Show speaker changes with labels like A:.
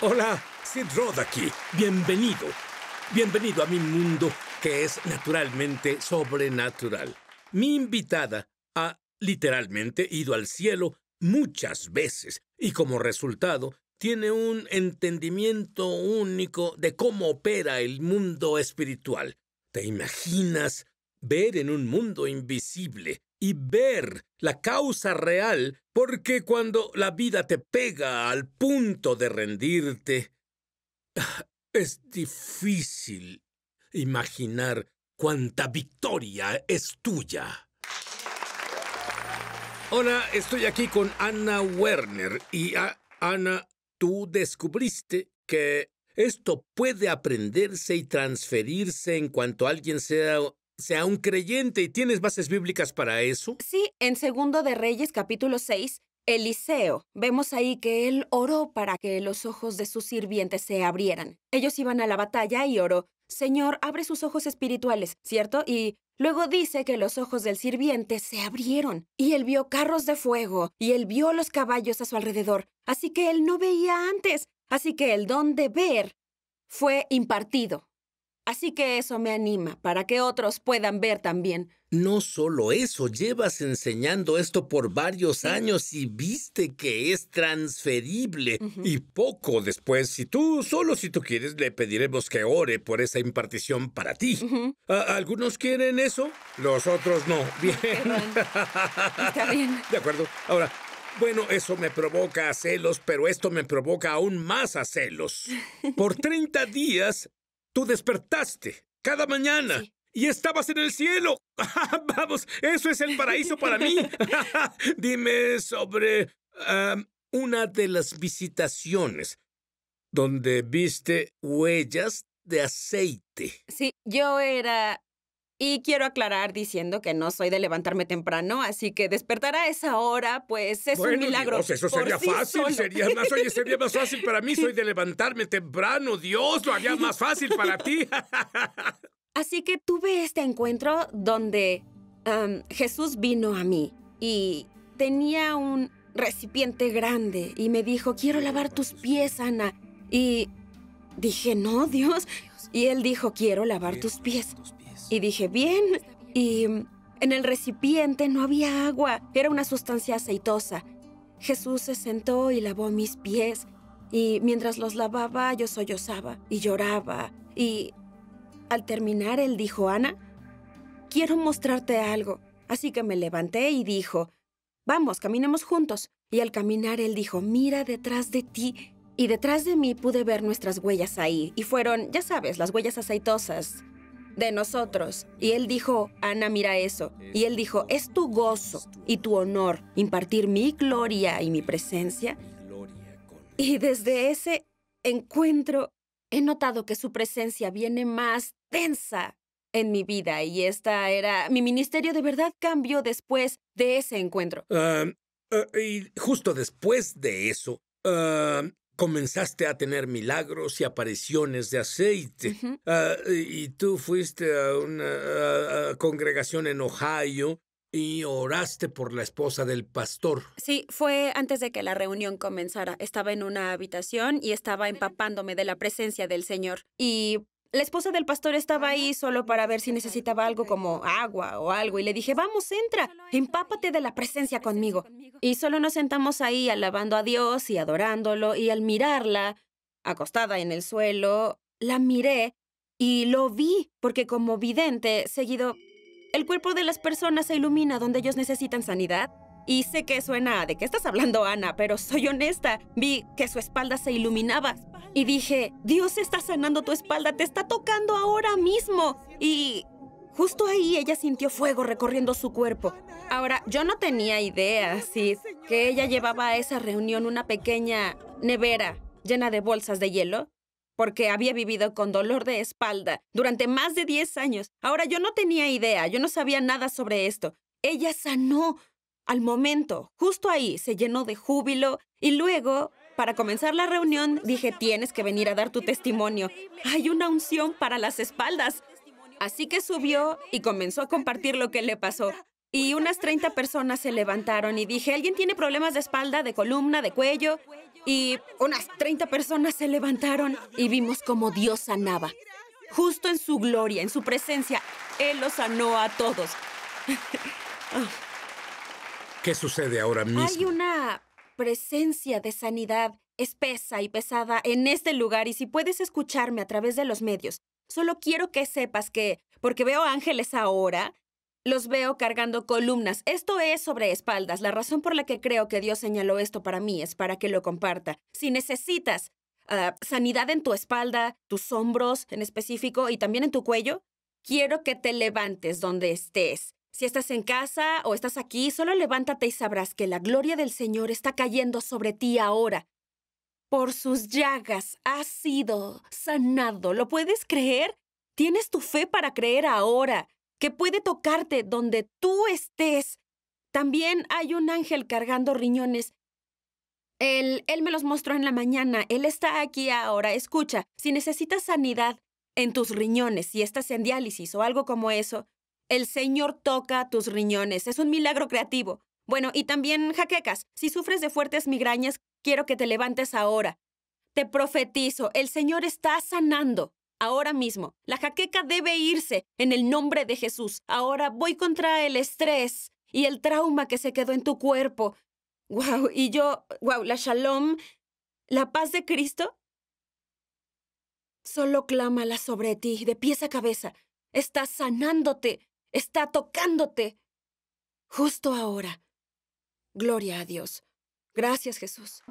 A: Hola, Sid Roth aquí. Bienvenido. Bienvenido a mi mundo que es naturalmente sobrenatural. Mi invitada ha literalmente ido al cielo muchas veces y como resultado tiene un entendimiento único de cómo opera el mundo espiritual. ¿Te imaginas ver en un mundo invisible y ver la causa real, porque cuando la vida te pega al punto de rendirte, es difícil imaginar cuánta victoria es tuya. Hola, estoy aquí con Anna Werner y Anna, ah, Ana, tú descubriste que esto puede aprenderse y transferirse en cuanto alguien sea sea un creyente y tienes bases bíblicas para eso?
B: Sí, en Segundo de Reyes capítulo 6, Eliseo. Vemos ahí que él oró para que los ojos de sus sirvientes se abrieran. Ellos iban a la batalla y oró, Señor, abre sus ojos espirituales, ¿cierto? Y luego dice que los ojos del sirviente se abrieron, y él vio carros de fuego, y él vio los caballos a su alrededor, así que él no veía antes, así que el don de ver fue impartido. Así que eso me anima para que otros puedan ver también.
A: No solo eso, llevas enseñando esto por varios años y viste que es transferible. Y poco después, si tú, solo si tú quieres, le pediremos que ore por esa impartición para ti. ¿Algunos quieren eso? Los otros no. Bien. Está bien. De acuerdo. Ahora, bueno, eso me provoca celos, pero esto me provoca aún más a celos. Por 30 días Tú despertaste cada mañana. Y estabas en el cielo. Vamos, eso es el paraíso para mí. Dime sobre una de las visitaciones donde viste huellas de aceite.
B: Sí, yo era y quiero aclarar diciendo que no soy de levantarme temprano, así que despertar a esa hora, pues es un milagro. Dios, eso sería fácil, sería más, sería
A: más fácil para mí, soy de levantarme temprano, Dios, lo haría más fácil para ti.
B: así que tuve este encuentro donde Jesús vino a mí y tenía un recipiente grande y me dijo, quiero lavar tus pies, Ana. Y dije, no, Dios. Y él dijo, quiero lavar tus pies. Y dije, bien. Y mm, en el recipiente no había agua, era una sustancia aceitosa. Jesús se sentó y lavó mis pies. Y mientras los lavaba, yo sollozaba y lloraba. Y al terminar, él dijo, Ana, quiero mostrarte algo. Así que me levanté y dijo, vamos, caminemos juntos. Y al caminar, él dijo, mira detrás de ti. Y detrás de mí pude ver nuestras huellas ahí. Y fueron, ya sabes, las huellas aceitosas de nosotros. Y él dijo, Ana, mira eso. Y él dijo, es tu gozo y tu honor impartir mi gloria y mi presencia. Y desde ese encuentro he notado que su presencia viene más densa en mi vida y esta era mi ministerio de verdad cambió después de ese encuentro.
A: Ah, ah, y justo después de eso, ah, comenzaste a tener milagros y apariciones de aceite. Ah, y tú fuiste a una congregación en Ohio y oraste por la esposa del pastor.
B: Sí, fue antes de que la reunión comenzara. Estaba en una habitación y estaba empapándome de la presencia del Señor. Y la esposa del pastor estaba ahí solo para ver si necesitaba algo como agua o algo y le dije, vamos, entra, empápate de la presencia conmigo. Y solo nos sentamos ahí alabando a Dios y adorándolo y al mirarla, acostada en el suelo, la miré y lo vi porque como vidente, seguido, el cuerpo de las personas se ilumina donde ellos necesitan sanidad. Y sé que suena de qué estás hablando, Ana, pero soy honesta. Vi que su espalda se iluminaba y dije, Dios está sanando tu espalda, te está tocando ahora mismo. Y justo ahí ella sintió fuego recorriendo su cuerpo. Ahora, yo no tenía idea, sí, que ella llevaba a esa reunión una pequeña nevera llena de bolsas de hielo porque había vivido con dolor de espalda durante más de 10 años. Ahora yo no tenía idea, yo no sabía nada sobre esto. Ella sanó al momento, justo ahí, se llenó de júbilo y luego, para comenzar la reunión, dije, tienes que venir a dar tu testimonio. Hay una unción para las espaldas. Así que subió y comenzó a compartir lo que le pasó. Y unas 30 personas se levantaron y dije, ¿alguien tiene problemas de espalda, de columna, de cuello? Y unas 30 personas se levantaron y vimos cómo Dios sanaba. Justo en su gloria, en su presencia, Él los sanó a todos. Ah.
A: ¿Qué sucede ahora mismo? Hay
B: una presencia de sanidad espesa y pesada en este lugar y si puedes escucharme a través de los medios, solo quiero que sepas que, porque veo ángeles ahora, los veo cargando columnas. Esto es sobre espaldas. La razón por la que creo que Dios señaló esto para mí es para que lo comparta. Si necesitas ah, sanidad en tu espalda, tus hombros en específico y también en tu cuello, quiero que te levantes donde estés si estás en casa o estás aquí, solo levántate y sabrás que la gloria del Señor está cayendo sobre ti ahora. Por sus llagas has sido sanado. ¿Lo puedes creer? Tienes tu fe para creer ahora, que puede tocarte donde tú estés. También hay un ángel cargando riñones. Él, él me los mostró en la mañana. Él está aquí ahora. Escucha, si necesitas sanidad en tus riñones, si estás en diálisis o algo como eso, el Señor toca tus riñones. Es un milagro creativo. Bueno, y también jaquecas. Si sufres de fuertes migrañas, quiero que te levantes ahora. Te profetizo, el Señor está sanando. Ahora mismo, la jaqueca debe irse en el nombre de Jesús. Ahora voy contra el estrés y el trauma que se quedó en tu cuerpo. Wow, y yo, wow, la shalom, la paz de Cristo. Solo clámala sobre ti, de pies a cabeza. Estás sanándote está tocándote justo ahora. Gloria a Dios. Gracias, Jesús.